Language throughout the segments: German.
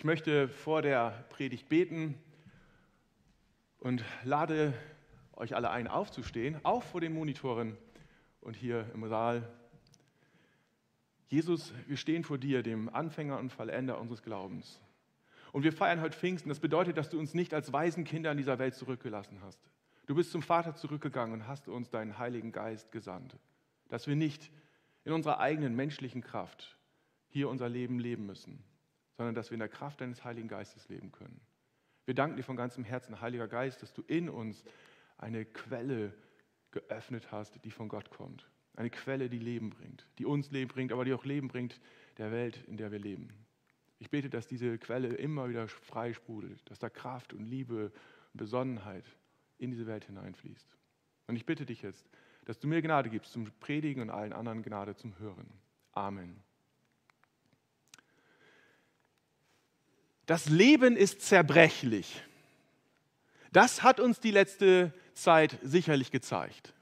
Ich möchte vor der Predigt beten und lade euch alle ein, aufzustehen, auch vor den Monitoren und hier im Saal. Jesus, wir stehen vor dir, dem Anfänger und Vollender unseres Glaubens. Und wir feiern heute Pfingsten. Das bedeutet, dass du uns nicht als Waisenkinder in dieser Welt zurückgelassen hast. Du bist zum Vater zurückgegangen und hast uns deinen Heiligen Geist gesandt, dass wir nicht in unserer eigenen menschlichen Kraft hier unser Leben leben müssen, sondern dass wir in der Kraft deines Heiligen Geistes leben können. Wir danken dir von ganzem Herzen, Heiliger Geist, dass du in uns eine Quelle geöffnet hast, die von Gott kommt. Eine Quelle, die Leben bringt, die uns Leben bringt, aber die auch Leben bringt der Welt, in der wir leben. Ich bete, dass diese Quelle immer wieder frei sprudelt, dass da Kraft und Liebe und Besonnenheit in diese Welt hineinfließt. Und ich bitte dich jetzt, dass du mir Gnade gibst zum Predigen und allen anderen Gnade zum Hören. Amen. Das Leben ist zerbrechlich. Das hat uns die letzte Zeit sicherlich gezeigt.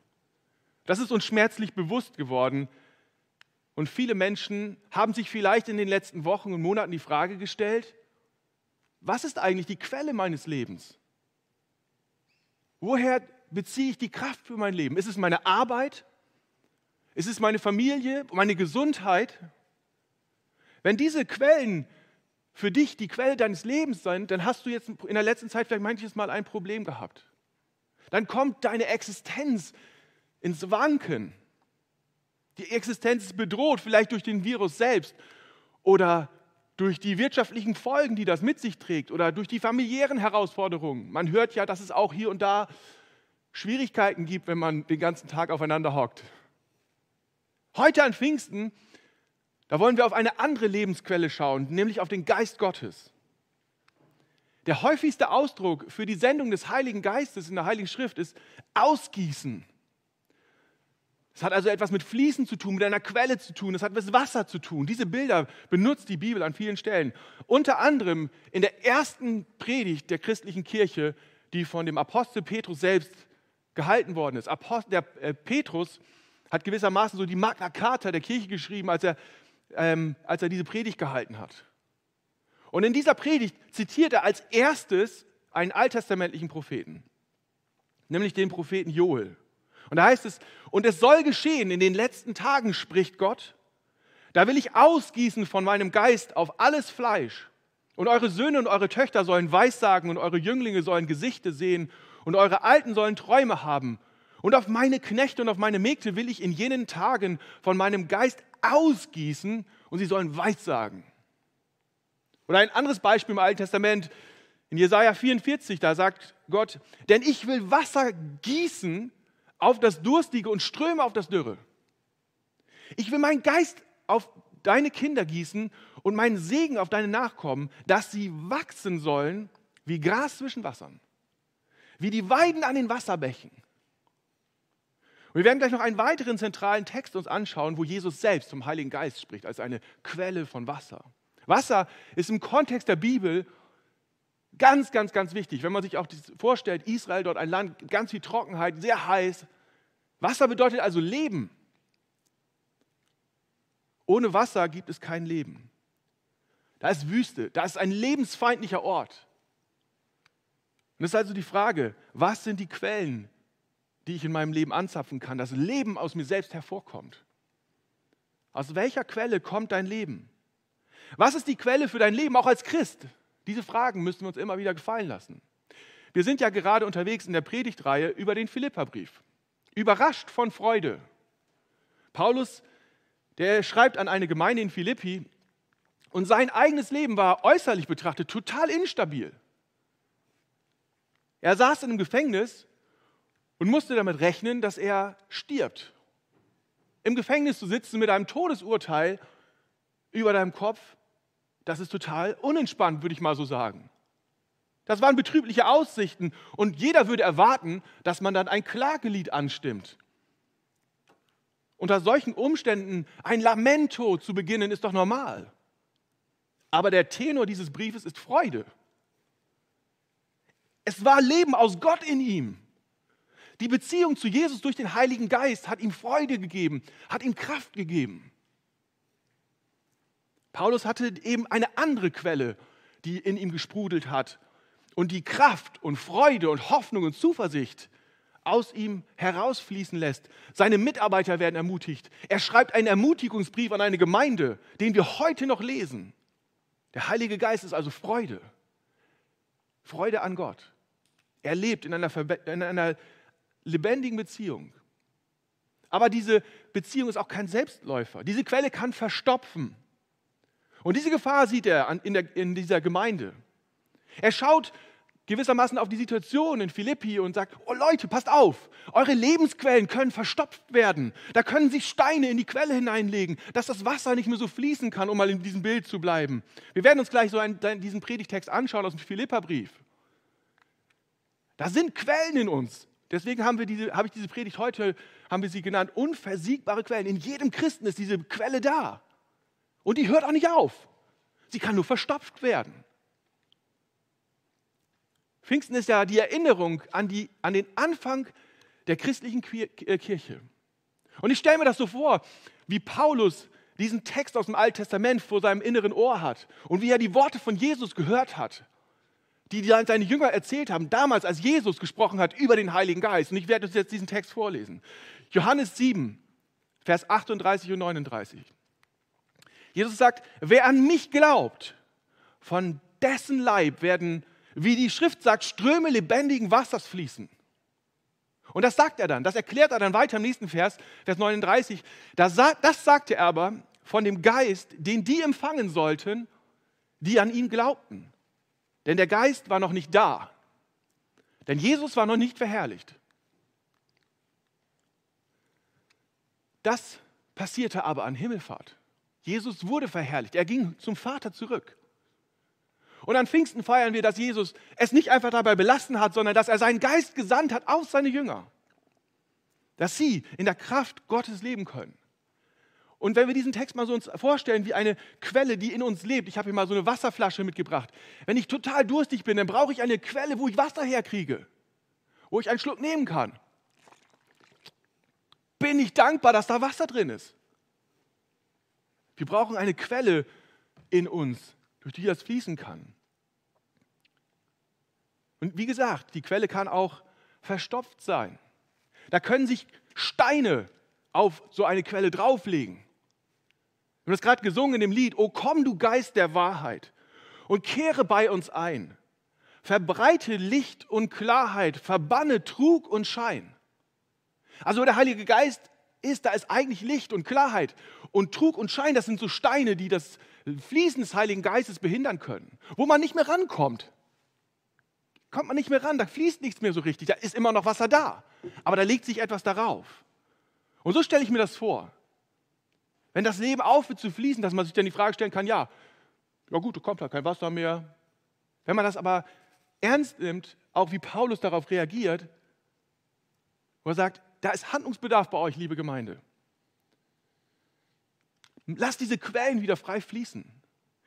Das ist uns schmerzlich bewusst geworden. Und viele Menschen haben sich vielleicht in den letzten Wochen und Monaten die Frage gestellt, was ist eigentlich die Quelle meines Lebens? Woher beziehe ich die Kraft für mein Leben? Ist es meine Arbeit? Ist es meine Familie, meine Gesundheit? Wenn diese Quellen für dich die Quelle deines Lebens sein, dann hast du jetzt in der letzten Zeit vielleicht manches Mal ein Problem gehabt. Dann kommt deine Existenz ins Wanken. Die Existenz ist bedroht, vielleicht durch den Virus selbst oder durch die wirtschaftlichen Folgen, die das mit sich trägt oder durch die familiären Herausforderungen. Man hört ja, dass es auch hier und da Schwierigkeiten gibt, wenn man den ganzen Tag aufeinander hockt. Heute an Pfingsten da wollen wir auf eine andere Lebensquelle schauen, nämlich auf den Geist Gottes. Der häufigste Ausdruck für die Sendung des Heiligen Geistes in der Heiligen Schrift ist ausgießen. Es hat also etwas mit Fließen zu tun, mit einer Quelle zu tun, es hat mit Wasser zu tun. Diese Bilder benutzt die Bibel an vielen Stellen. Unter anderem in der ersten Predigt der christlichen Kirche, die von dem Apostel Petrus selbst gehalten worden ist. der äh, Petrus hat gewissermaßen so die Magna Carta der Kirche geschrieben, als er ähm, als er diese Predigt gehalten hat. Und in dieser Predigt zitiert er als erstes einen alttestamentlichen Propheten, nämlich den Propheten Joel. Und da heißt es, und es soll geschehen, in den letzten Tagen spricht Gott, da will ich ausgießen von meinem Geist auf alles Fleisch. Und eure Söhne und eure Töchter sollen Weissagen und eure Jünglinge sollen Gesichte sehen und eure Alten sollen Träume haben. Und auf meine Knechte und auf meine Mägde will ich in jenen Tagen von meinem Geist ausgießen und sie sollen weissagen. Oder ein anderes Beispiel im Alten Testament, in Jesaja 44, da sagt Gott: Denn ich will Wasser gießen auf das Durstige und Ströme auf das Dürre. Ich will meinen Geist auf deine Kinder gießen und meinen Segen auf deine Nachkommen, dass sie wachsen sollen wie Gras zwischen Wassern, wie die Weiden an den Wasserbächen wir werden gleich noch einen weiteren zentralen Text uns anschauen, wo Jesus selbst vom Heiligen Geist spricht, als eine Quelle von Wasser. Wasser ist im Kontext der Bibel ganz, ganz, ganz wichtig. Wenn man sich auch vorstellt, Israel dort ein Land, ganz viel Trockenheit, sehr heiß. Wasser bedeutet also Leben. Ohne Wasser gibt es kein Leben. Da ist Wüste, da ist ein lebensfeindlicher Ort. Und es ist also die Frage, was sind die Quellen die ich in meinem Leben anzapfen kann, dass Leben aus mir selbst hervorkommt. Aus welcher Quelle kommt dein Leben? Was ist die Quelle für dein Leben, auch als Christ? Diese Fragen müssen wir uns immer wieder gefallen lassen. Wir sind ja gerade unterwegs in der Predigtreihe über den Philipperbrief. Überrascht von Freude. Paulus, der schreibt an eine Gemeinde in Philippi und sein eigenes Leben war äußerlich betrachtet total instabil. Er saß in einem Gefängnis und musste damit rechnen, dass er stirbt. Im Gefängnis zu sitzen mit einem Todesurteil über deinem Kopf, das ist total unentspannt, würde ich mal so sagen. Das waren betrübliche Aussichten und jeder würde erwarten, dass man dann ein Klagelied anstimmt. Unter solchen Umständen ein Lamento zu beginnen, ist doch normal. Aber der Tenor dieses Briefes ist Freude. Es war Leben aus Gott in ihm. Die Beziehung zu Jesus durch den Heiligen Geist hat ihm Freude gegeben, hat ihm Kraft gegeben. Paulus hatte eben eine andere Quelle, die in ihm gesprudelt hat und die Kraft und Freude und Hoffnung und Zuversicht aus ihm herausfließen lässt. Seine Mitarbeiter werden ermutigt. Er schreibt einen Ermutigungsbrief an eine Gemeinde, den wir heute noch lesen. Der Heilige Geist ist also Freude. Freude an Gott. Er lebt in einer, in einer lebendigen Beziehung. Aber diese Beziehung ist auch kein Selbstläufer. Diese Quelle kann verstopfen. Und diese Gefahr sieht er in, der, in dieser Gemeinde. Er schaut gewissermaßen auf die Situation in Philippi und sagt, oh Leute, passt auf, eure Lebensquellen können verstopft werden. Da können sich Steine in die Quelle hineinlegen, dass das Wasser nicht mehr so fließen kann, um mal in diesem Bild zu bleiben. Wir werden uns gleich so einen, diesen Predigtext anschauen aus dem Philipperbrief. Da sind Quellen in uns, Deswegen haben wir habe ich diese Predigt heute, haben wir sie genannt, unversiegbare Quellen. In jedem Christen ist diese Quelle da. Und die hört auch nicht auf. Sie kann nur verstopft werden. Pfingsten ist ja die Erinnerung an, die, an den Anfang der christlichen äh, Kirche. Und ich stelle mir das so vor, wie Paulus diesen Text aus dem Alten Testament vor seinem inneren Ohr hat und wie er die Worte von Jesus gehört hat die seine Jünger erzählt haben, damals, als Jesus gesprochen hat über den Heiligen Geist. Und ich werde uns jetzt diesen Text vorlesen. Johannes 7, Vers 38 und 39. Jesus sagt, wer an mich glaubt, von dessen Leib werden, wie die Schrift sagt, Ströme lebendigen Wassers fließen. Und das sagt er dann, das erklärt er dann weiter im nächsten Vers, Vers 39. Das, das sagte er aber von dem Geist, den die empfangen sollten, die an ihn glaubten. Denn der Geist war noch nicht da. Denn Jesus war noch nicht verherrlicht. Das passierte aber an Himmelfahrt. Jesus wurde verherrlicht. Er ging zum Vater zurück. Und an Pfingsten feiern wir, dass Jesus es nicht einfach dabei belassen hat, sondern dass er seinen Geist gesandt hat auf seine Jünger. Dass sie in der Kraft Gottes leben können. Und wenn wir diesen Text mal so uns vorstellen wie eine Quelle, die in uns lebt, ich habe hier mal so eine Wasserflasche mitgebracht. Wenn ich total durstig bin, dann brauche ich eine Quelle, wo ich Wasser herkriege, wo ich einen Schluck nehmen kann. Bin ich dankbar, dass da Wasser drin ist. Wir brauchen eine Quelle in uns, durch die das fließen kann. Und wie gesagt, die Quelle kann auch verstopft sein. Da können sich Steine auf so eine Quelle drauflegen. Wir haben das gerade gesungen in dem Lied, O komm du Geist der Wahrheit und kehre bei uns ein. Verbreite Licht und Klarheit, verbanne Trug und Schein. Also der Heilige Geist ist, da ist eigentlich Licht und Klarheit. Und Trug und Schein, das sind so Steine, die das Fließen des Heiligen Geistes behindern können, wo man nicht mehr rankommt. Kommt man nicht mehr ran, da fließt nichts mehr so richtig, da ist immer noch Wasser da, aber da legt sich etwas darauf. Und so stelle ich mir das vor. Wenn das Leben aufhört zu fließen, dass man sich dann die Frage stellen kann, ja, ja gut, da kommt halt kein Wasser mehr. Wenn man das aber ernst nimmt, auch wie Paulus darauf reagiert, wo er sagt, da ist Handlungsbedarf bei euch, liebe Gemeinde. Lasst diese Quellen wieder frei fließen.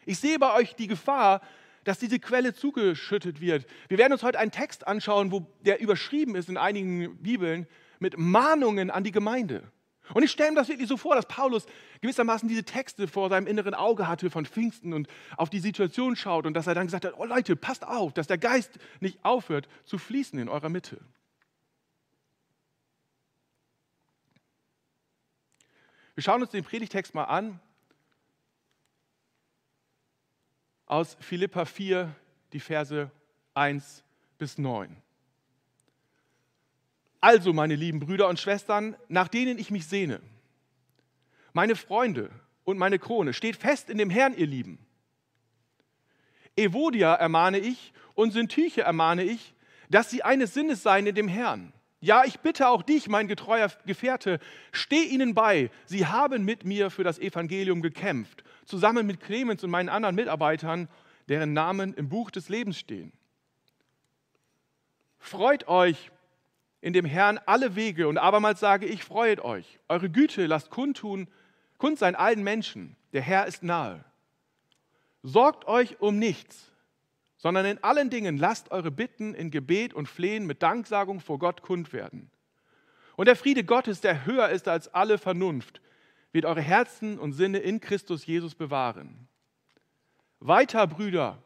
Ich sehe bei euch die Gefahr, dass diese Quelle zugeschüttet wird. Wir werden uns heute einen Text anschauen, wo der überschrieben ist in einigen Bibeln mit Mahnungen an die Gemeinde. Und ich stelle mir das wirklich so vor, dass Paulus gewissermaßen diese Texte vor seinem inneren Auge hatte von Pfingsten und auf die Situation schaut und dass er dann gesagt hat, oh Leute, passt auf, dass der Geist nicht aufhört zu fließen in eurer Mitte. Wir schauen uns den Predigtext mal an aus Philippa 4, die Verse 1 bis 9. Also, meine lieben Brüder und Schwestern, nach denen ich mich sehne, meine Freunde und meine Krone, steht fest in dem Herrn, ihr Lieben. Evodia ermahne ich und Syntyche ermahne ich, dass sie eines Sinnes seien in dem Herrn. Ja, ich bitte auch dich, mein getreuer Gefährte, steh ihnen bei. Sie haben mit mir für das Evangelium gekämpft, zusammen mit Clemens und meinen anderen Mitarbeitern, deren Namen im Buch des Lebens stehen. Freut euch in dem Herrn alle Wege und abermals sage ich, freut euch. Eure Güte lasst kundtun, kund sein allen Menschen. Der Herr ist nahe. Sorgt euch um nichts, sondern in allen Dingen lasst eure Bitten in Gebet und Flehen mit Danksagung vor Gott kund werden. Und der Friede Gottes, der höher ist als alle Vernunft, wird eure Herzen und Sinne in Christus Jesus bewahren. Weiter, Brüder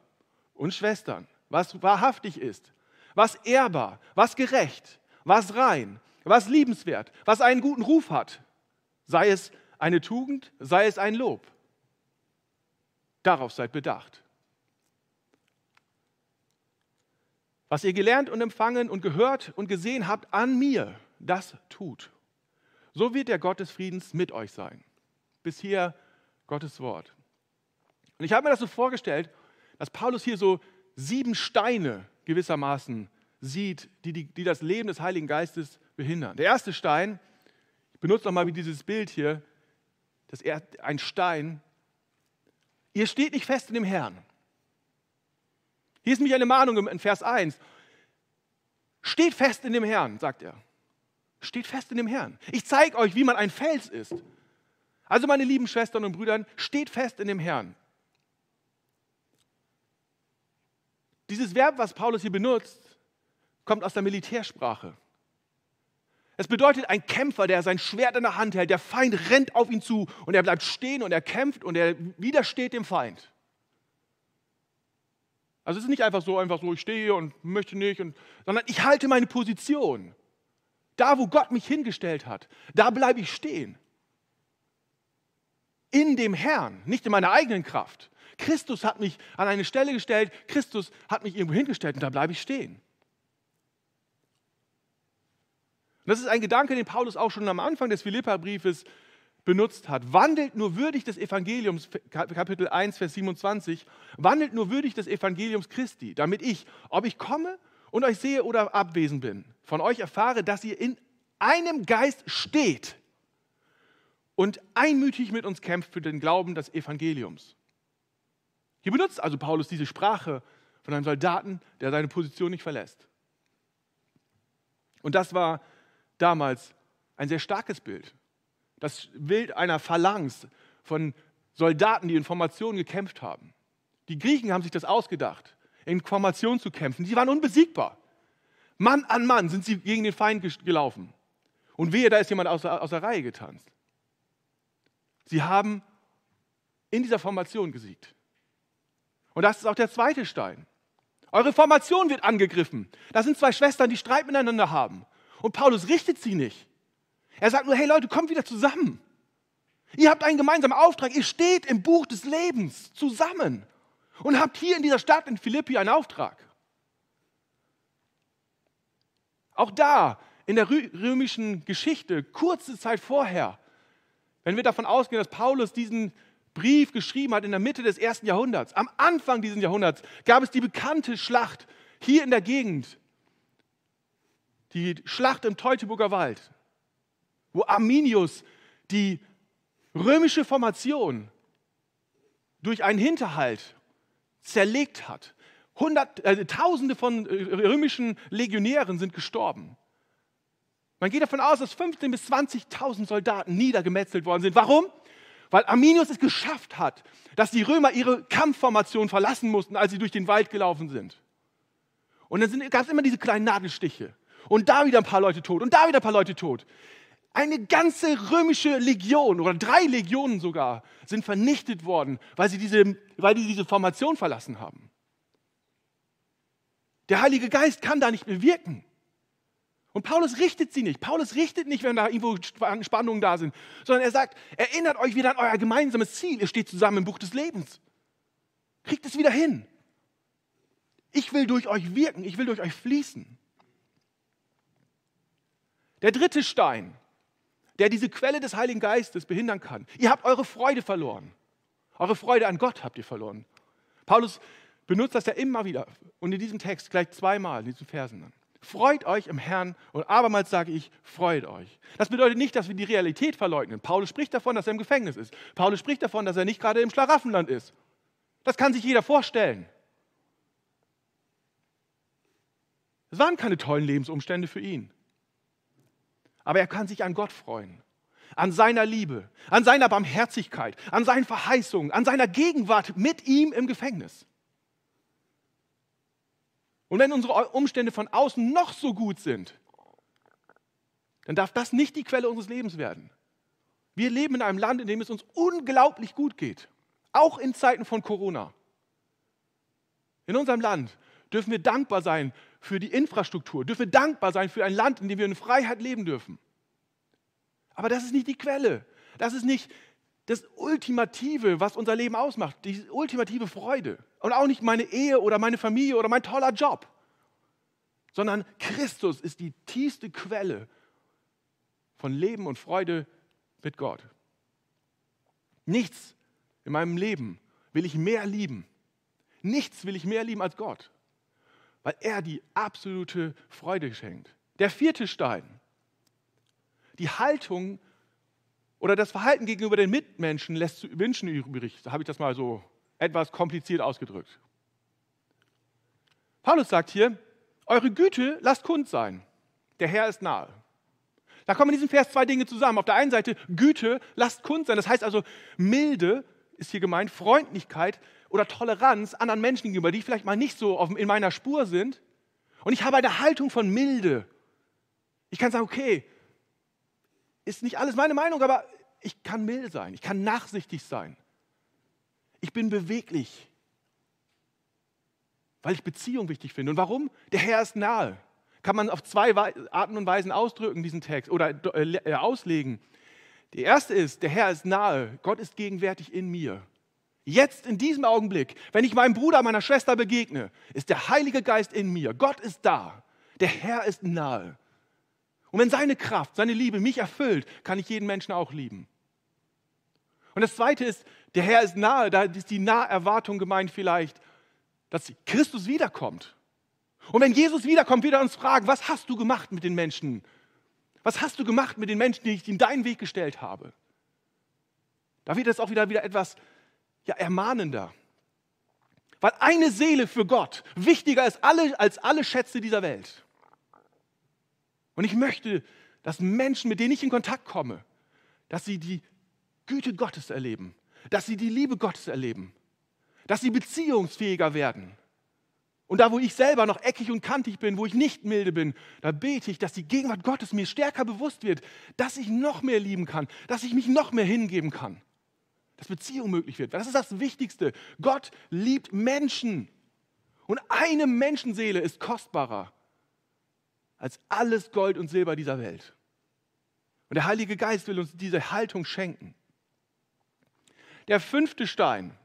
und Schwestern, was wahrhaftig ist, was ehrbar, was gerecht, was rein, was liebenswert, was einen guten Ruf hat, sei es eine Tugend, sei es ein Lob. Darauf seid bedacht. Was ihr gelernt und empfangen und gehört und gesehen habt an mir, das tut. So wird der Gott des Friedens mit euch sein. Bis hier Gottes Wort. Und ich habe mir das so vorgestellt, dass Paulus hier so sieben Steine gewissermaßen sieht, die, die, die das Leben des Heiligen Geistes behindern. Der erste Stein, ich benutze nochmal dieses Bild hier, das er, ein Stein. Ihr steht nicht fest in dem Herrn. Hier ist nämlich eine Mahnung in Vers 1. Steht fest in dem Herrn, sagt er. Steht fest in dem Herrn. Ich zeige euch, wie man ein Fels ist. Also meine lieben Schwestern und Brüdern, steht fest in dem Herrn. Dieses Verb, was Paulus hier benutzt, kommt aus der Militärsprache. Es bedeutet ein Kämpfer, der sein Schwert in der Hand hält. Der Feind rennt auf ihn zu und er bleibt stehen und er kämpft und er widersteht dem Feind. Also es ist nicht einfach so, einfach so, ich stehe und möchte nicht, und, sondern ich halte meine Position. Da, wo Gott mich hingestellt hat, da bleibe ich stehen. In dem Herrn, nicht in meiner eigenen Kraft. Christus hat mich an eine Stelle gestellt, Christus hat mich irgendwo hingestellt und da bleibe ich stehen. Und das ist ein Gedanke, den Paulus auch schon am Anfang des Philippa-Briefes benutzt hat. Wandelt nur würdig des Evangeliums, Kapitel 1, Vers 27, wandelt nur würdig des Evangeliums Christi, damit ich, ob ich komme und euch sehe oder abwesend bin, von euch erfahre, dass ihr in einem Geist steht und einmütig mit uns kämpft für den Glauben des Evangeliums. Hier benutzt also Paulus diese Sprache von einem Soldaten, der seine Position nicht verlässt. Und das war damals ein sehr starkes Bild. Das Bild einer Phalanx von Soldaten, die in Formationen gekämpft haben. Die Griechen haben sich das ausgedacht, in Formation zu kämpfen. Sie waren unbesiegbar. Mann an Mann sind sie gegen den Feind gelaufen. Und wehe, da ist jemand aus, aus der Reihe getanzt. Sie haben in dieser Formation gesiegt. Und das ist auch der zweite Stein. Eure Formation wird angegriffen. Da sind zwei Schwestern, die Streit miteinander haben. Und Paulus richtet sie nicht. Er sagt nur, hey Leute, kommt wieder zusammen. Ihr habt einen gemeinsamen Auftrag. Ihr steht im Buch des Lebens zusammen und habt hier in dieser Stadt in Philippi einen Auftrag. Auch da in der römischen Geschichte, kurze Zeit vorher, wenn wir davon ausgehen, dass Paulus diesen Brief geschrieben hat in der Mitte des ersten Jahrhunderts, am Anfang dieses Jahrhunderts gab es die bekannte Schlacht hier in der Gegend die Schlacht im Teutoburger Wald, wo Arminius die römische Formation durch einen Hinterhalt zerlegt hat. Hundert, äh, Tausende von äh, römischen Legionären sind gestorben. Man geht davon aus, dass 15.000 bis 20.000 Soldaten niedergemetzelt worden sind. Warum? Weil Arminius es geschafft hat, dass die Römer ihre Kampfformation verlassen mussten, als sie durch den Wald gelaufen sind. Und dann gab es immer diese kleinen Nadelstiche. Und da wieder ein paar Leute tot und da wieder ein paar Leute tot. Eine ganze römische Legion oder drei Legionen sogar sind vernichtet worden, weil sie diese, weil die diese Formation verlassen haben. Der Heilige Geist kann da nicht bewirken. Und Paulus richtet sie nicht. Paulus richtet nicht, wenn da irgendwo Spannungen da sind, sondern er sagt, erinnert euch wieder an euer gemeinsames Ziel. Ihr steht zusammen im Buch des Lebens. Kriegt es wieder hin. Ich will durch euch wirken. Ich will durch euch fließen. Der dritte Stein, der diese Quelle des Heiligen Geistes behindern kann. Ihr habt eure Freude verloren. Eure Freude an Gott habt ihr verloren. Paulus benutzt das ja immer wieder und in diesem Text gleich zweimal, in diesen Versen. dann. Freut euch im Herrn und abermals sage ich, freut euch. Das bedeutet nicht, dass wir die Realität verleugnen. Paulus spricht davon, dass er im Gefängnis ist. Paulus spricht davon, dass er nicht gerade im Schlaraffenland ist. Das kann sich jeder vorstellen. Es waren keine tollen Lebensumstände für ihn. Aber er kann sich an Gott freuen, an seiner Liebe, an seiner Barmherzigkeit, an seinen Verheißungen, an seiner Gegenwart mit ihm im Gefängnis. Und wenn unsere Umstände von außen noch so gut sind, dann darf das nicht die Quelle unseres Lebens werden. Wir leben in einem Land, in dem es uns unglaublich gut geht, auch in Zeiten von Corona. In unserem Land dürfen wir dankbar sein für die Infrastruktur, dürfen dankbar sein für ein Land, in dem wir in Freiheit leben dürfen. Aber das ist nicht die Quelle. Das ist nicht das Ultimative, was unser Leben ausmacht, die ultimative Freude. Und auch nicht meine Ehe oder meine Familie oder mein toller Job, sondern Christus ist die tiefste Quelle von Leben und Freude mit Gott. Nichts in meinem Leben will ich mehr lieben. Nichts will ich mehr lieben als Gott weil er die absolute Freude schenkt. Der vierte Stein, die Haltung oder das Verhalten gegenüber den Mitmenschen lässt zu wünschen übrig. Da habe ich das mal so etwas kompliziert ausgedrückt. Paulus sagt hier, eure Güte lasst kund sein. Der Herr ist nahe. Da kommen in diesem Vers zwei Dinge zusammen. Auf der einen Seite Güte, lasst kund sein. Das heißt also, Milde ist hier gemeint, Freundlichkeit oder Toleranz anderen Menschen gegenüber, die vielleicht mal nicht so in meiner Spur sind. Und ich habe eine Haltung von Milde. Ich kann sagen, okay, ist nicht alles meine Meinung, aber ich kann mild sein, ich kann nachsichtig sein. Ich bin beweglich, weil ich Beziehung wichtig finde. Und warum? Der Herr ist nahe. Kann man auf zwei Arten und Weisen ausdrücken, diesen Text, oder äh, äh, auslegen. Die erste ist, der Herr ist nahe, Gott ist gegenwärtig in mir. Jetzt in diesem Augenblick, wenn ich meinem Bruder, meiner Schwester begegne, ist der Heilige Geist in mir. Gott ist da. Der Herr ist nahe. Und wenn seine Kraft, seine Liebe mich erfüllt, kann ich jeden Menschen auch lieben. Und das Zweite ist, der Herr ist nahe. Da ist die Naherwartung gemeint vielleicht, dass Christus wiederkommt. Und wenn Jesus wiederkommt, wird er uns fragen, was hast du gemacht mit den Menschen? Was hast du gemacht mit den Menschen, die ich in deinen Weg gestellt habe? Da wird es auch wieder, wieder etwas ja, ermahnender. Weil eine Seele für Gott wichtiger ist alle, als alle Schätze dieser Welt. Und ich möchte, dass Menschen, mit denen ich in Kontakt komme, dass sie die Güte Gottes erleben, dass sie die Liebe Gottes erleben, dass sie beziehungsfähiger werden. Und da, wo ich selber noch eckig und kantig bin, wo ich nicht milde bin, da bete ich, dass die Gegenwart Gottes mir stärker bewusst wird, dass ich noch mehr lieben kann, dass ich mich noch mehr hingeben kann dass Beziehung möglich wird. Das ist das Wichtigste. Gott liebt Menschen. Und eine Menschenseele ist kostbarer als alles Gold und Silber dieser Welt. Und der Heilige Geist will uns diese Haltung schenken. Der fünfte Stein.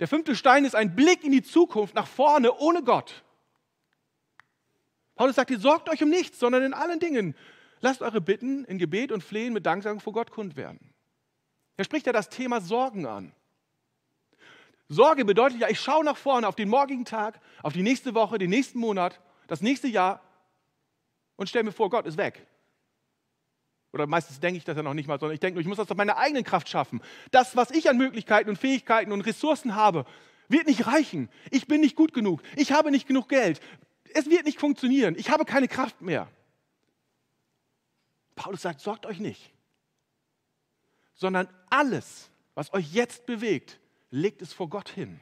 Der fünfte Stein ist ein Blick in die Zukunft, nach vorne, ohne Gott. Paulus sagt, ihr sorgt euch um nichts, sondern in allen Dingen. Lasst eure Bitten in Gebet und Flehen mit Danksagung vor Gott kund werden. Er spricht ja das Thema Sorgen an. Sorge bedeutet ja, ich schaue nach vorne auf den morgigen Tag, auf die nächste Woche, den nächsten Monat, das nächste Jahr und stelle mir vor, Gott ist weg. Oder meistens denke ich das ja noch nicht mal, sondern ich denke nur, ich muss das auf meiner eigenen Kraft schaffen. Das, was ich an Möglichkeiten und Fähigkeiten und Ressourcen habe, wird nicht reichen. Ich bin nicht gut genug. Ich habe nicht genug Geld. Es wird nicht funktionieren. Ich habe keine Kraft mehr. Paulus sagt, sorgt euch nicht sondern alles, was euch jetzt bewegt, legt es vor Gott hin.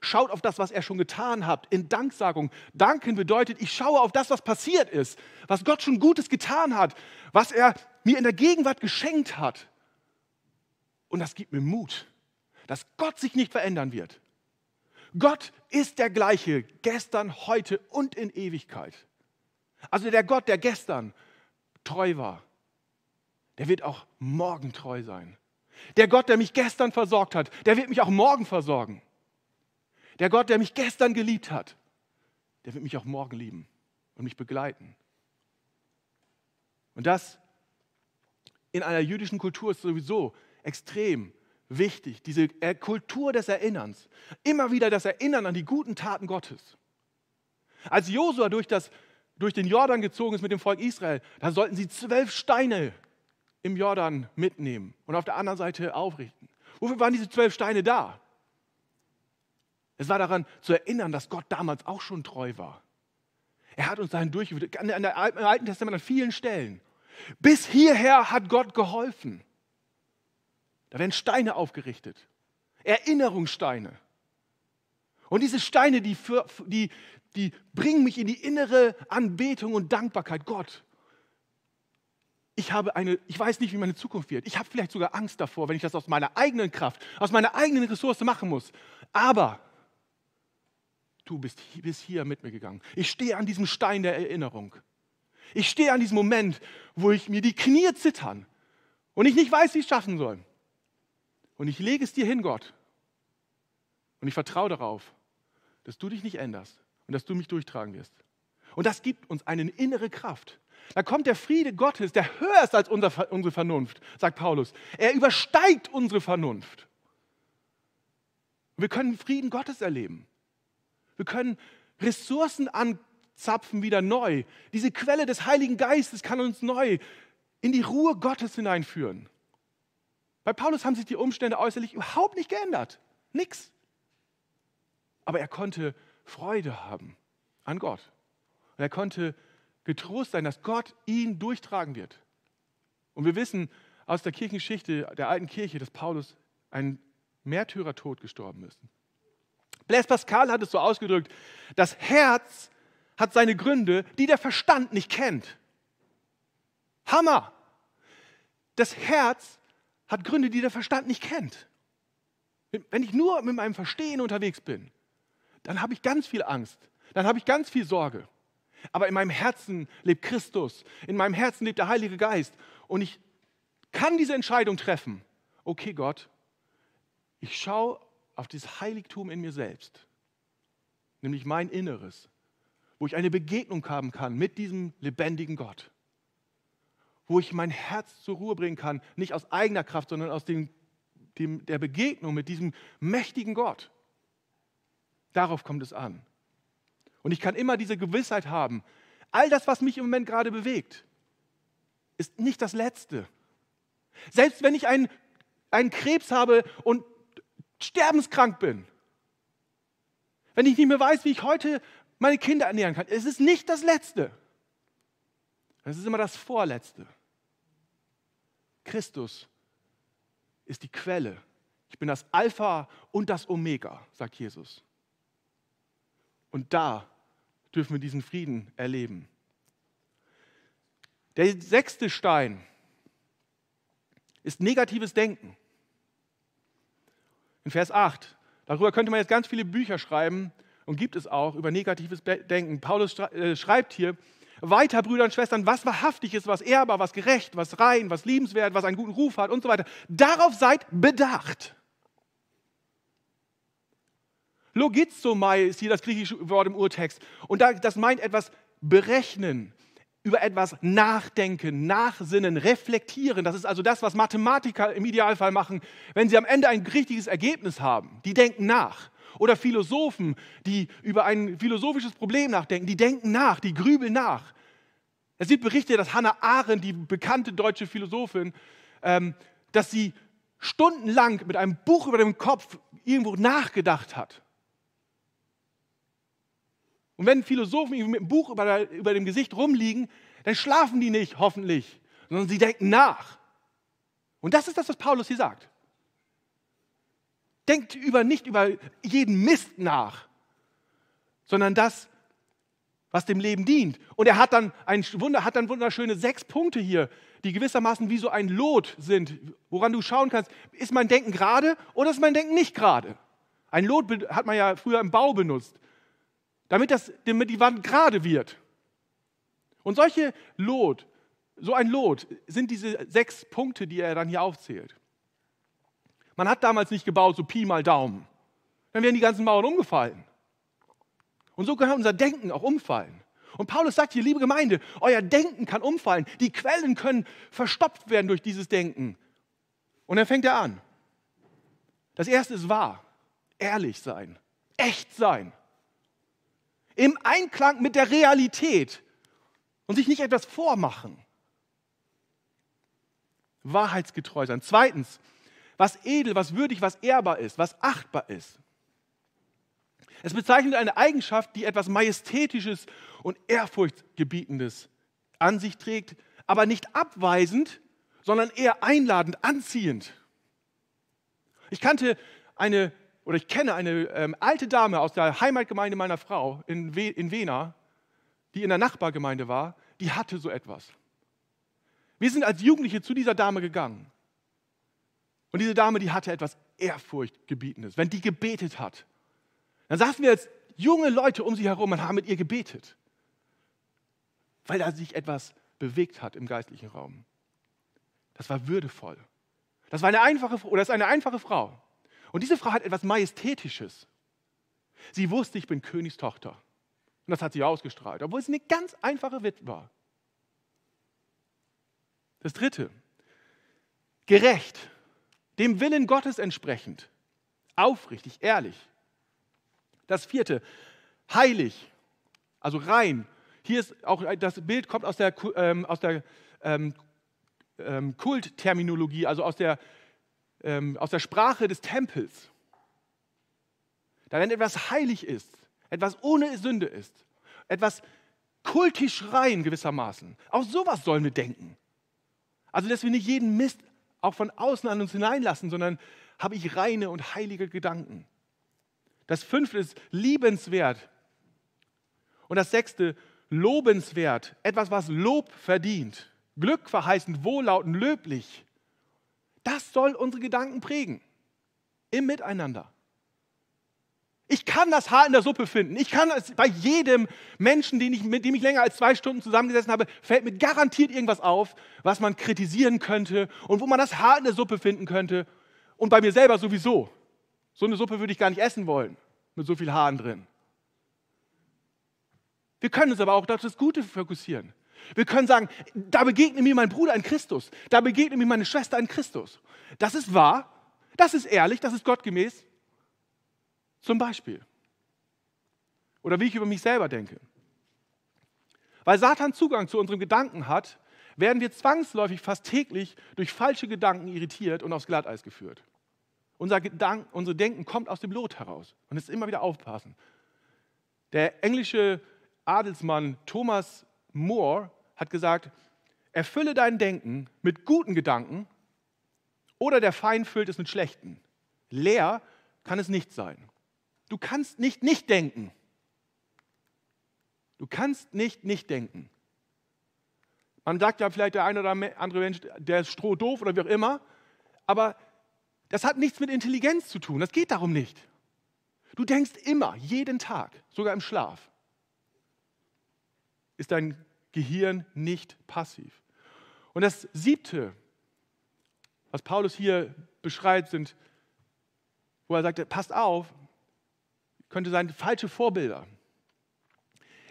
Schaut auf das, was er schon getan hat, in Danksagung. Danken bedeutet, ich schaue auf das, was passiert ist, was Gott schon Gutes getan hat, was er mir in der Gegenwart geschenkt hat. Und das gibt mir Mut, dass Gott sich nicht verändern wird. Gott ist der gleiche gestern, heute und in Ewigkeit. Also der Gott, der gestern treu war, der wird auch morgen treu sein. Der Gott, der mich gestern versorgt hat, der wird mich auch morgen versorgen. Der Gott, der mich gestern geliebt hat, der wird mich auch morgen lieben und mich begleiten. Und das in einer jüdischen Kultur ist sowieso extrem wichtig, diese Kultur des Erinnerns. Immer wieder das Erinnern an die guten Taten Gottes. Als Josua durch, durch den Jordan gezogen ist mit dem Volk Israel, da sollten sie zwölf Steine im Jordan mitnehmen und auf der anderen Seite aufrichten? Wofür waren diese zwölf Steine da? Es war daran zu erinnern, dass Gott damals auch schon treu war. Er hat uns dahin durchgeführt, im Alten Testament an vielen Stellen. Bis hierher hat Gott geholfen. Da werden Steine aufgerichtet, Erinnerungssteine. Und diese Steine, die, für, die, die bringen mich in die innere Anbetung und Dankbarkeit. Gott, ich, habe eine, ich weiß nicht, wie meine Zukunft wird. Ich habe vielleicht sogar Angst davor, wenn ich das aus meiner eigenen Kraft, aus meiner eigenen Ressource machen muss. Aber du bist bis hier mit mir gegangen. Ich stehe an diesem Stein der Erinnerung. Ich stehe an diesem Moment, wo ich mir die Knie zittern und ich nicht weiß, wie ich es schaffen soll. Und ich lege es dir hin, Gott. Und ich vertraue darauf, dass du dich nicht änderst und dass du mich durchtragen wirst. Und das gibt uns eine innere Kraft, da kommt der Friede Gottes, der höher ist als unser, unsere Vernunft, sagt Paulus. Er übersteigt unsere Vernunft. Wir können Frieden Gottes erleben. Wir können Ressourcen anzapfen wieder neu. Diese Quelle des Heiligen Geistes kann uns neu in die Ruhe Gottes hineinführen. Bei Paulus haben sich die Umstände äußerlich überhaupt nicht geändert. Nix. Aber er konnte Freude haben an Gott. Und er konnte getrost sein, dass Gott ihn durchtragen wird. Und wir wissen aus der Kirchengeschichte der alten Kirche, dass Paulus einen Märtyrertod gestorben ist. Blaise Pascal hat es so ausgedrückt, das Herz hat seine Gründe, die der Verstand nicht kennt. Hammer! Das Herz hat Gründe, die der Verstand nicht kennt. Wenn ich nur mit meinem Verstehen unterwegs bin, dann habe ich ganz viel Angst, dann habe ich ganz viel Sorge. Aber in meinem Herzen lebt Christus, in meinem Herzen lebt der Heilige Geist. Und ich kann diese Entscheidung treffen. Okay, Gott, ich schaue auf dieses Heiligtum in mir selbst, nämlich mein Inneres, wo ich eine Begegnung haben kann mit diesem lebendigen Gott, wo ich mein Herz zur Ruhe bringen kann, nicht aus eigener Kraft, sondern aus dem, dem der Begegnung mit diesem mächtigen Gott. Darauf kommt es an. Und ich kann immer diese Gewissheit haben, all das, was mich im Moment gerade bewegt, ist nicht das Letzte. Selbst wenn ich einen, einen Krebs habe und sterbenskrank bin, wenn ich nicht mehr weiß, wie ich heute meine Kinder ernähren kann, es ist nicht das Letzte. Es ist immer das Vorletzte. Christus ist die Quelle. Ich bin das Alpha und das Omega, sagt Jesus. Und da dürfen wir diesen Frieden erleben. Der sechste Stein ist negatives Denken. In Vers 8, darüber könnte man jetzt ganz viele Bücher schreiben und gibt es auch über negatives Denken. Paulus äh, schreibt hier, weiter, Brüder und Schwestern, was wahrhaftig ist, was ehrbar, was gerecht, was rein, was liebenswert, was einen guten Ruf hat und so weiter. Darauf seid bedacht. Logizomai ist hier das griechische Wort im Urtext. Und das meint etwas berechnen, über etwas nachdenken, nachsinnen, reflektieren. Das ist also das, was Mathematiker im Idealfall machen, wenn sie am Ende ein richtiges Ergebnis haben. Die denken nach. Oder Philosophen, die über ein philosophisches Problem nachdenken, die denken nach, die grübeln nach. Es gibt Berichte, dass Hannah Arendt, die bekannte deutsche Philosophin, ähm, dass sie stundenlang mit einem Buch über dem Kopf irgendwo nachgedacht hat. Und wenn Philosophen mit einem Buch über, der, über dem Gesicht rumliegen, dann schlafen die nicht, hoffentlich, sondern sie denken nach. Und das ist das, was Paulus hier sagt. Denkt über, nicht über jeden Mist nach, sondern das, was dem Leben dient. Und er hat dann, ein hat dann wunderschöne sechs Punkte hier, die gewissermaßen wie so ein Lot sind, woran du schauen kannst, ist mein Denken gerade oder ist mein Denken nicht gerade? Ein Lot hat man ja früher im Bau benutzt damit, das, damit die Wand gerade wird. Und solche Lot, so ein Lot, sind diese sechs Punkte, die er dann hier aufzählt. Man hat damals nicht gebaut, so Pi mal Daumen. Dann wären die ganzen Mauern umgefallen. Und so kann unser Denken auch umfallen. Und Paulus sagt hier, liebe Gemeinde, euer Denken kann umfallen. Die Quellen können verstopft werden durch dieses Denken. Und dann fängt er an. Das erste ist wahr, ehrlich sein, echt sein im Einklang mit der Realität und sich nicht etwas vormachen. Wahrheitsgetreu sein. Zweitens, was edel, was würdig, was ehrbar ist, was achtbar ist. Es bezeichnet eine Eigenschaft, die etwas Majestätisches und Ehrfurchtgebietendes an sich trägt, aber nicht abweisend, sondern eher einladend, anziehend. Ich kannte eine oder ich kenne eine ähm, alte Dame aus der Heimatgemeinde meiner Frau in, We in Wena, die in der Nachbargemeinde war, die hatte so etwas. Wir sind als Jugendliche zu dieser Dame gegangen. Und diese Dame, die hatte etwas Ehrfurchtgebietendes. Wenn die gebetet hat, dann saßen wir als junge Leute um sie herum und haben mit ihr gebetet, weil da sich etwas bewegt hat im geistlichen Raum. Das war würdevoll. Das war eine einfache, oder ist eine einfache Frau. Und diese Frau hat etwas Majestätisches. Sie wusste, ich bin Königstochter. Und das hat sie ausgestrahlt, obwohl sie eine ganz einfache Witwe war. Das Dritte, gerecht, dem Willen Gottes entsprechend, aufrichtig, ehrlich. Das Vierte, heilig, also rein. Hier ist auch das Bild kommt aus der, ähm, aus der ähm, ähm, Kultterminologie, also aus der ähm, aus der Sprache des Tempels. Da wenn etwas heilig ist, etwas ohne Sünde ist, etwas kultisch rein gewissermaßen, auch sowas sollen wir denken. Also, dass wir nicht jeden Mist auch von außen an uns hineinlassen, sondern habe ich reine und heilige Gedanken. Das fünfte ist liebenswert. Und das sechste, lobenswert. Etwas, was Lob verdient. Glück verheißend, wohllautend, löblich. Das soll unsere Gedanken prägen. Im Miteinander. Ich kann das Haar in der Suppe finden. Ich kann es bei jedem Menschen, den ich, mit dem ich länger als zwei Stunden zusammengesessen habe, fällt mir garantiert irgendwas auf, was man kritisieren könnte und wo man das Haar in der Suppe finden könnte. Und bei mir selber sowieso. So eine Suppe würde ich gar nicht essen wollen, mit so viel Haaren drin. Wir können uns aber auch auf das Gute fokussieren. Wir können sagen, da begegne mir mein Bruder in Christus, da begegne mir meine Schwester in Christus. Das ist wahr, das ist ehrlich, das ist gottgemäß. Zum Beispiel. Oder wie ich über mich selber denke. Weil Satan Zugang zu unserem Gedanken hat, werden wir zwangsläufig fast täglich durch falsche Gedanken irritiert und aufs Glatteis geführt. Unser Gedank, unser Denken kommt aus dem Lot heraus und es ist immer wieder aufpassen. Der englische Adelsmann Thomas Moore hat gesagt, erfülle dein Denken mit guten Gedanken oder der Feind füllt es mit schlechten. Leer kann es nicht sein. Du kannst nicht nicht denken. Du kannst nicht nicht denken. Man sagt ja vielleicht der eine oder andere Mensch, der ist strohdoof oder wie auch immer, aber das hat nichts mit Intelligenz zu tun. Das geht darum nicht. Du denkst immer, jeden Tag, sogar im Schlaf ist dein Gehirn nicht passiv. Und das siebte, was Paulus hier beschreibt, sind, wo er sagt, passt auf, könnte sein, falsche Vorbilder.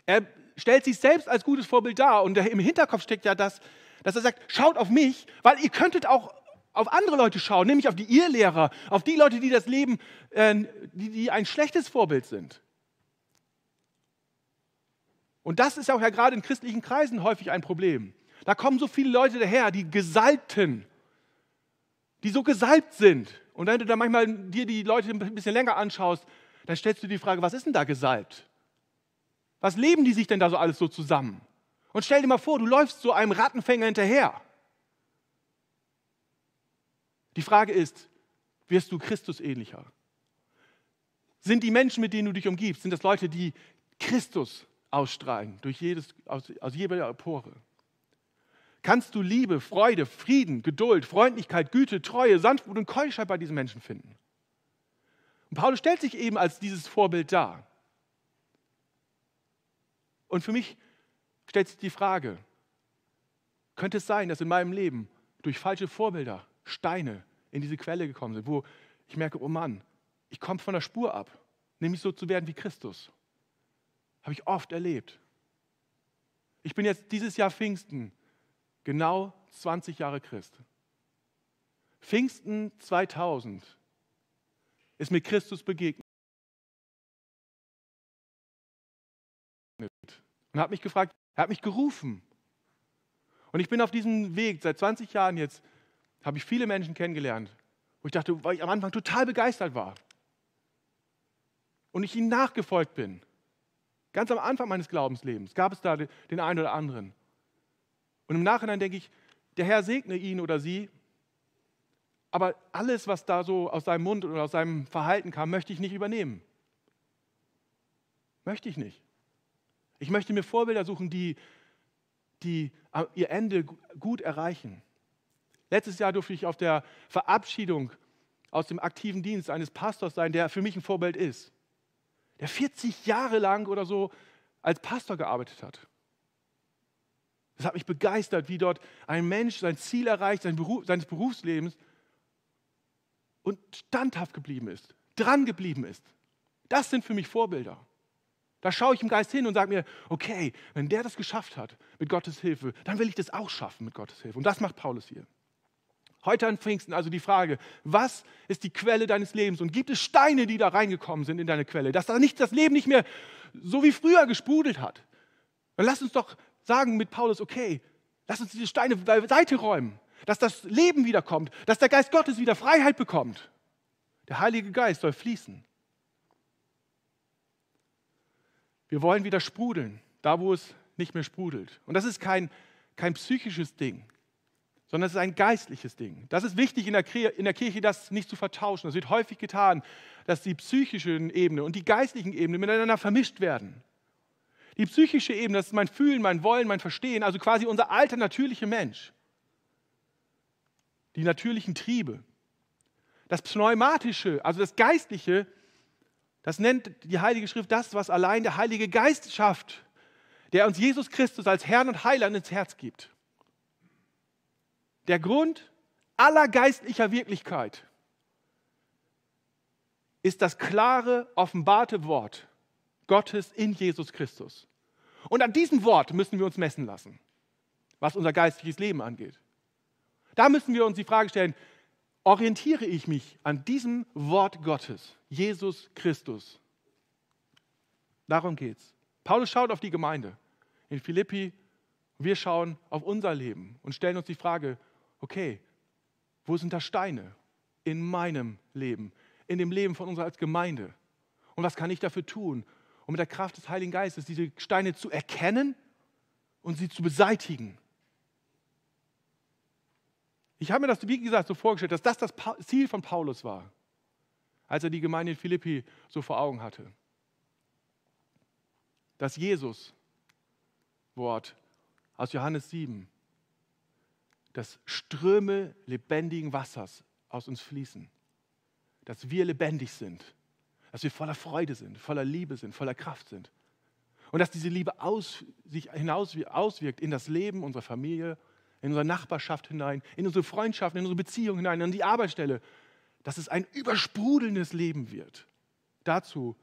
Er stellt sich selbst als gutes Vorbild dar und im Hinterkopf steckt ja das, dass er sagt, schaut auf mich, weil ihr könntet auch auf andere Leute schauen, nämlich auf die Irrlehrer, auf die Leute, die das Leben, äh, die, die ein schlechtes Vorbild sind. Und das ist auch ja gerade in christlichen Kreisen häufig ein Problem. Da kommen so viele Leute daher, die Gesalbten, die so gesalbt sind. Und wenn du da manchmal dir die Leute ein bisschen länger anschaust, dann stellst du die Frage, was ist denn da gesalbt? Was leben die sich denn da so alles so zusammen? Und stell dir mal vor, du läufst so einem Rattenfänger hinterher. Die Frage ist, wirst du Christus ähnlicher? Sind die Menschen, mit denen du dich umgibst, sind das Leute, die Christus ausstrahlen, durch jedes, aus, aus jeder Pore. Kannst du Liebe, Freude, Frieden, Geduld, Freundlichkeit, Güte, Treue, Sanftmut und Keuschheit bei diesen Menschen finden? Und Paulus stellt sich eben als dieses Vorbild dar. Und für mich stellt sich die Frage, könnte es sein, dass in meinem Leben durch falsche Vorbilder Steine in diese Quelle gekommen sind, wo ich merke, oh Mann, ich komme von der Spur ab, nämlich so zu werden wie Christus. Habe ich oft erlebt. Ich bin jetzt dieses Jahr Pfingsten genau 20 Jahre Christ. Pfingsten 2000 ist mir Christus begegnet und hat mich gefragt, er hat mich gerufen. Und ich bin auf diesem Weg seit 20 Jahren jetzt, habe ich viele Menschen kennengelernt, wo ich dachte, weil ich am Anfang total begeistert war und ich ihnen nachgefolgt bin. Ganz am Anfang meines Glaubenslebens gab es da den einen oder anderen. Und im Nachhinein denke ich, der Herr segne ihn oder sie. Aber alles, was da so aus seinem Mund oder aus seinem Verhalten kam, möchte ich nicht übernehmen. Möchte ich nicht. Ich möchte mir Vorbilder suchen, die, die äh, ihr Ende gut erreichen. Letztes Jahr durfte ich auf der Verabschiedung aus dem aktiven Dienst eines Pastors sein, der für mich ein Vorbild ist der 40 Jahre lang oder so als Pastor gearbeitet hat. Das hat mich begeistert, wie dort ein Mensch sein Ziel erreicht, sein Beruf, seines Berufslebens und standhaft geblieben ist, dran geblieben ist. Das sind für mich Vorbilder. Da schaue ich im Geist hin und sage mir, okay, wenn der das geschafft hat mit Gottes Hilfe, dann will ich das auch schaffen mit Gottes Hilfe. Und das macht Paulus hier. Heute an Pfingsten also die Frage, was ist die Quelle deines Lebens? Und gibt es Steine, die da reingekommen sind in deine Quelle, dass da nicht das Leben nicht mehr so wie früher gesprudelt hat? Dann lass uns doch sagen mit Paulus, okay, lass uns diese Steine beiseite räumen, dass das Leben wiederkommt, dass der Geist Gottes wieder Freiheit bekommt. Der Heilige Geist soll fließen. Wir wollen wieder sprudeln, da wo es nicht mehr sprudelt. Und das ist kein, kein psychisches Ding sondern es ist ein geistliches Ding. Das ist wichtig in der, in der, Kirche, das nicht zu vertauschen. Das wird häufig getan, dass die psychische Ebene und die geistlichen Ebenen miteinander vermischt werden. Die psychische Ebene, das ist mein Fühlen, mein Wollen, mein Verstehen, also quasi unser alter natürlicher Mensch. Die natürlichen Triebe. Das Pneumatische, also das Geistliche, das nennt die Heilige Schrift das, was allein der Heilige Geist schafft, der uns Jesus Christus als Herrn und Heiland ins Herz gibt. Der Grund aller geistlicher Wirklichkeit ist das klare, offenbarte Wort Gottes in Jesus Christus. Und an diesem Wort müssen wir uns messen lassen, was unser geistliches Leben angeht. Da müssen wir uns die Frage stellen, orientiere ich mich an diesem Wort Gottes, Jesus Christus? Darum geht es. Paulus schaut auf die Gemeinde in Philippi, wir schauen auf unser Leben und stellen uns die Frage, okay, wo sind da Steine in meinem Leben, in dem Leben von uns als Gemeinde? Und was kann ich dafür tun? um mit der Kraft des Heiligen Geistes diese Steine zu erkennen und sie zu beseitigen. Ich habe mir das, wie gesagt, so vorgestellt, dass das das Ziel von Paulus war, als er die Gemeinde in Philippi so vor Augen hatte. Das Jesus-Wort aus Johannes 7 dass Ströme lebendigen Wassers aus uns fließen, dass wir lebendig sind, dass wir voller Freude sind, voller Liebe sind, voller Kraft sind. Und dass diese Liebe aus, sich hinaus auswirkt in das Leben unserer Familie, in unsere Nachbarschaft hinein, in unsere Freundschaften, in unsere Beziehungen hinein, an die Arbeitsstelle, dass es ein übersprudelndes Leben wird. Dazu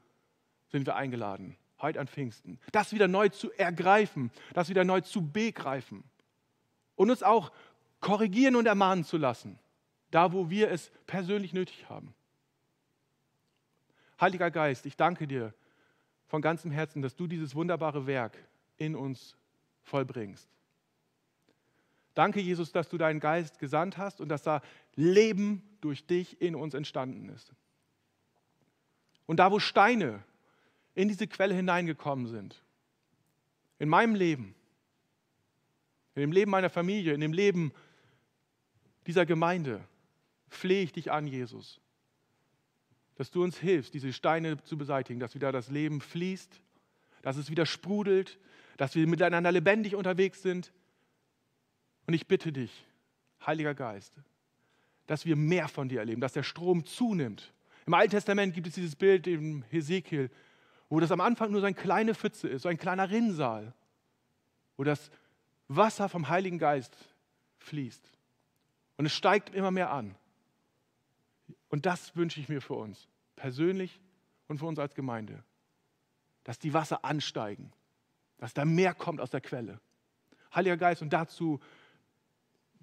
sind wir eingeladen, heute an Pfingsten, das wieder neu zu ergreifen, das wieder neu zu begreifen und uns auch korrigieren und ermahnen zu lassen, da wo wir es persönlich nötig haben. Heiliger Geist, ich danke dir von ganzem Herzen, dass du dieses wunderbare Werk in uns vollbringst. Danke, Jesus, dass du deinen Geist gesandt hast und dass da Leben durch dich in uns entstanden ist. Und da, wo Steine in diese Quelle hineingekommen sind, in meinem Leben, in dem Leben meiner Familie, in dem Leben meiner dieser Gemeinde flehe ich dich an, Jesus, dass du uns hilfst, diese Steine zu beseitigen, dass wieder das Leben fließt, dass es wieder sprudelt, dass wir miteinander lebendig unterwegs sind. Und ich bitte dich, Heiliger Geist, dass wir mehr von dir erleben, dass der Strom zunimmt. Im Alten Testament gibt es dieses Bild im Hesekiel, wo das am Anfang nur so eine kleine Pfütze ist, so ein kleiner Rinnsal, wo das Wasser vom Heiligen Geist fließt. Und es steigt immer mehr an. Und das wünsche ich mir für uns, persönlich und für uns als Gemeinde, dass die Wasser ansteigen, dass da mehr kommt aus der Quelle. Heiliger Geist, und dazu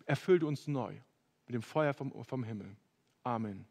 erfüllt uns neu mit dem Feuer vom, vom Himmel. Amen.